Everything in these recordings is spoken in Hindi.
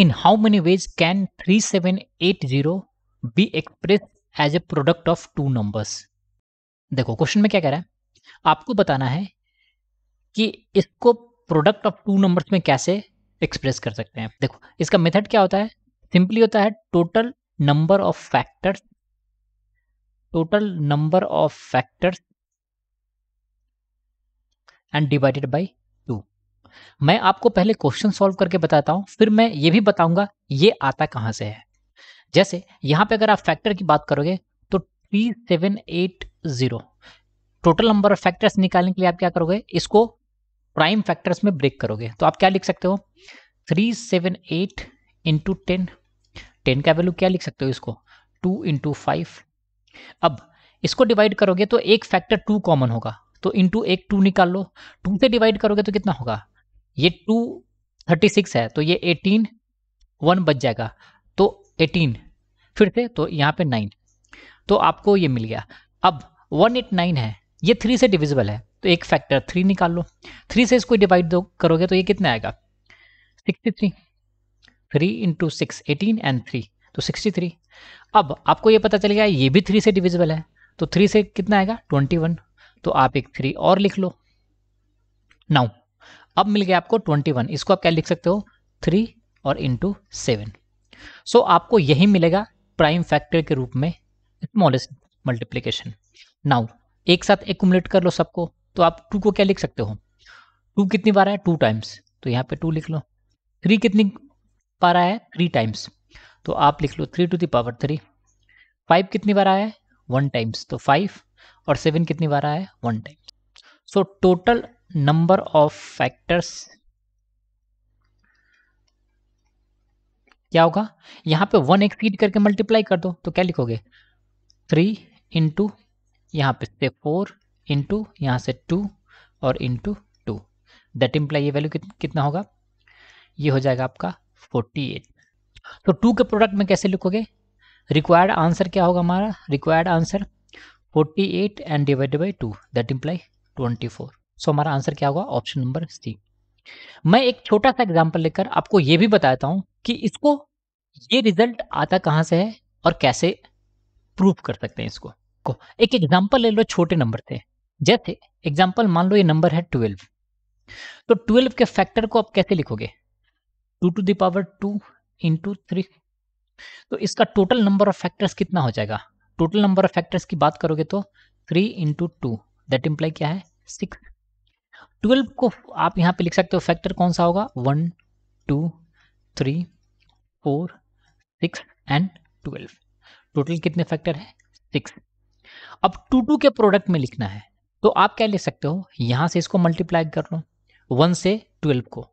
In how many ways can 3780 be expressed as a product of two numbers देखो क्वेश्चन में क्या कह रहा है आपको बताना है कि इसको प्रोडक्ट ऑफ टू नंबर्स में कैसे एक्सप्रेस कर सकते हैं देखो इसका मेथड क्या होता है सिंपली होता है total number of factors total number of factors and divided by मैं आपको पहले क्वेश्चन सॉल्व करके बताता हूँ फिर मैं ये भी बताऊंगा ये आता कहाँ से है जैसे यहाँ पे अगर आप फैक्टर की बात करोगे तो three seven eight zero total number of factors निकालने के लिए आप क्या करोगे इसको प्राइम फैक्टर्स में ब्रेक करोगे तो आप क्या लिख सकते हो three seven eight into ten ten का वैल्यू क्या लिख सकते हो इसको टू इंटू फाइव अब इसको डिवाइड करोगे तो एक फैक्टर टू कॉमन होगा तो इंटू एक टू निकाल लो टू से डिवाइड करोगे तो कितना होगा ये टू थर्टी सिक्स है तो ये एटीन वन बच जाएगा तो एटीन फिर से तो यहाँ पे नाइन तो आपको ये मिल गया अब वन एट नाइन है ये थ्री से डिविजिबल है तो एक फैक्टर थ्री निकाल लो थ्री से इसको डिवाइड दो करोगे तो ये कितना आएगा sixty three three into six eighteen and three तो सिक्सटी थ्री अब आपको ये पता चल गया ये भी थ्री से डिविजिबल है तो थ्री से कितना आएगा ट्वेंटी वन तो आप एक थ्री और लिख लो नाउ अब मिल गया आपको 21 इसको आप क्या लिख सकते हो थ्री और इंटू सेवन सो आपको यही मिलेगा प्राइम फैक्टर के रूप में स्मॉलेस्ट मल्टीप्लीकेशन नाउ एक साथ एकट कर लो सबको तो आप टू को क्या लिख सकते हो टू कितनी बार है टू टाइम्स तो यहाँ पे टू लिख लो थ्री कितनी बार आया है थ्री टाइम्स तो आप लिख लो three to the power three five कितनी बार आया है वन टाइम्स तो फाइव और सेवन कितनी बार आया है one times so total number of factors क्या होगा यहां पे वन एक्सीड करके मल्टीप्लाई कर दो तो क्या लिखोगे थ्री इंटू यहां पर से फोर इंटू यहां से टू और इंटू टू दैट इम्प्लाई ये वैल्यू कितना होगा ये हो जाएगा आपका फोर्टी एट तो टू के प्रोडक्ट में कैसे लिखोगे रिक्वायर्ड आंसर क्या होगा हमारा required answer forty eight and divide by two that imply twenty four so हमारा आंसर क्या होगा ऑप्शन नंबर सी मैं एक छोटा सा एग्जाम्पल लेकर आपको यह भी बताता हूं कि इसको ये रिजल्ट आता कहां से है और कैसे प्रूव कर सकते हैं इसको को एक एग्जाम्पल ले लो छोटे नंबर थे जैसे एग्जाम्पल मान लो ये नंबर है ट्वेल्व तो ट्वेल्व के फैक्टर को आप कैसे लिखोगे two to the power two into three तो इसका टोटल नंबर ऑफ फैक्टर्स कितना हो जाएगा टोटल नंबर ऑफ फैक्टर्स की बात करोगे तो three into two that imply क्या है सिक्स ट्वेल्व को आप यहाँ पे लिख सकते हो फैक्टर कौन सा होगा one two three four six and twelve total कितने फैक्टर है सिक्स अब टू टू के प्रोडक्ट में लिखना है तो आप क्या ले सकते हो यहाँ से इसको मल्टीप्लाई कर लो वन से ट्वेल्व को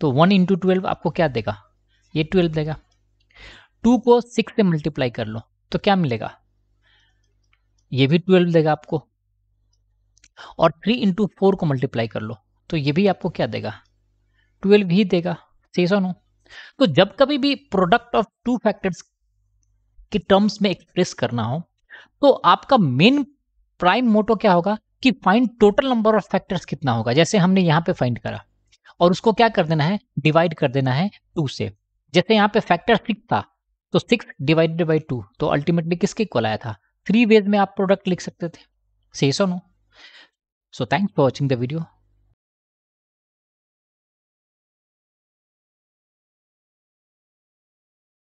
तो वन इंटू ट्वेल्व आपको क्या देगा ये ट्वेल्व देगा टू को सिक्स से मल्टीप्लाई कर लो तो क्या मिलेगा ये भी ट्वेल्व देगा आपको और थ्री इंटू फोर को मल्टीप्लाई कर लो तो ये भी आपको क्या देगा ट्वेल्व ही देगा सही सो नो तो जब कभी भी प्रोडक्ट ऑफ टू फैक्टर्स की टर्म्स में एक्सप्रेस करना हो तो आपका मेन प्राइम मोटो क्या होगा कि find total number of factors कितना होगा जैसे हमने यहां पे फाइंड करा और उसको क्या कर देना है डिवाइड कर देना है टू से जैसे यहां पे फैक्टर सिक्स था तो सिक्स डिवाइडेड बाई टू तो अल्टीमेटली किसके इक्वल आया था थ्री वेज में आप प्रोडक्ट लिख सकते थे शेष ऑन हो So thanks for watching the video.